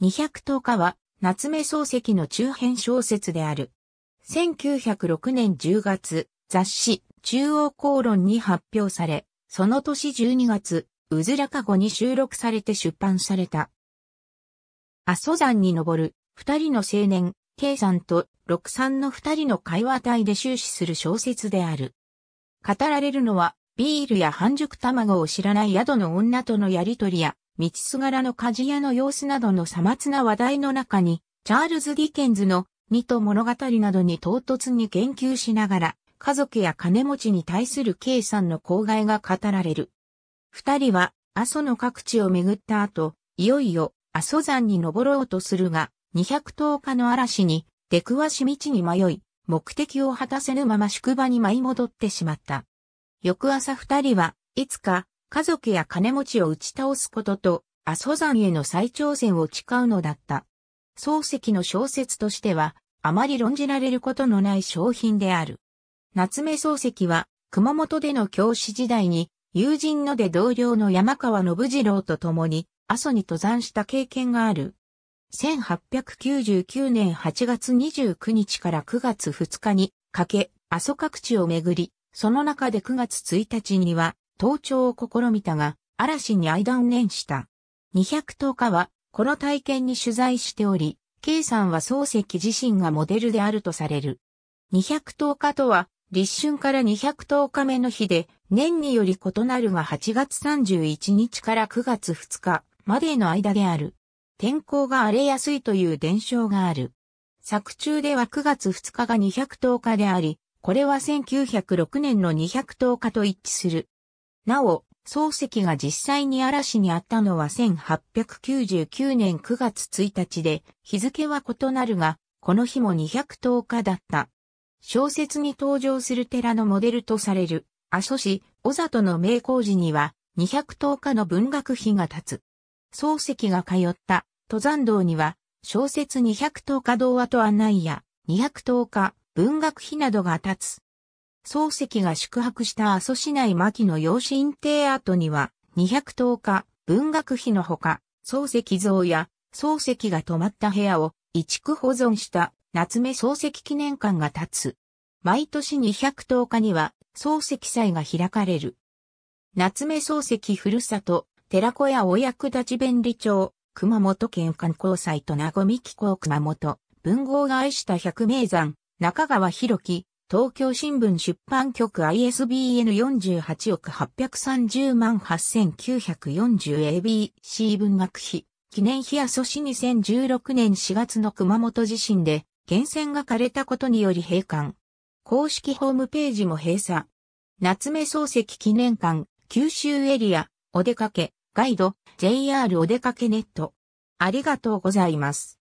210日は、夏目漱石の中編小説である。1906年10月、雑誌、中央公論に発表され、その年12月、うずらかごに収録されて出版された。阿蘇山に登る、二人の青年、K さんと六さんの二人の会話体で終始する小説である。語られるのは、ビールや半熟卵を知らない宿の女とのやりとりや、道すがらの鍛冶屋の様子などのさまつな話題の中に、チャールズ・ディケンズの二と物語などに唐突に言及しながら、家族や金持ちに対する K さんの公害が語られる。二人は、阿蘇の各地を巡った後、いよいよ阿蘇山に登ろうとするが、210日の嵐に出くわし道に迷い、目的を果たせぬまま宿場に舞い戻ってしまった。翌朝二人は、いつか家族や金持ちを打ち倒すことと、阿蘇山への再挑戦を誓うのだった。漱石の小説としては、あまり論じられることのない商品である。夏目漱石は、熊本での教師時代に、友人ので同僚の山川信次郎と共に、阿蘇に登山した経験がある。1899年8月29日から9月2日にかけ、阿蘇各地を巡り、その中で9月1日には、登聴を試みたが、嵐に相断念した。210日は、この体験に取材しており、K さんは漱石自身がモデルであるとされる。210日とは、立春から210日目の日で、年により異なるが8月31日から9月2日までの間である。天候が荒れやすいという伝承がある。作中では9月2日が210日であり、これは1906年の210日と一致する。なお、漱石が実際に嵐にあったのは1899年9月1日で、日付は異なるが、この日も210日だった。小説に登場する寺のモデルとされる、阿蘇市、小里の名工事には、210日の文学碑が立つ。漱石が通った登山道には、小説210日童話と案内や、210日文学碑などが立つ。漱石が宿泊した阿蘇市内牧の養子院邸跡には、210日、文学碑のほか、漱石像や、漱石が泊まった部屋を、移築保存した夏目漱石記念館が建つ。毎年210日には、漱石祭が開かれる。夏目漱石ふるさと、寺子屋お役立ち便利町、熊本県観光祭と名古美紀港熊本、文豪が愛した百名山、中川博樹、東京新聞出版局 ISBN 48億830万 8940ABC 文学費記念碑阿蘇市2016年4月の熊本地震で源泉が枯れたことにより閉館。公式ホームページも閉鎖。夏目漱石記念館、九州エリア、お出かけ、ガイド、JR お出かけネット。ありがとうございます。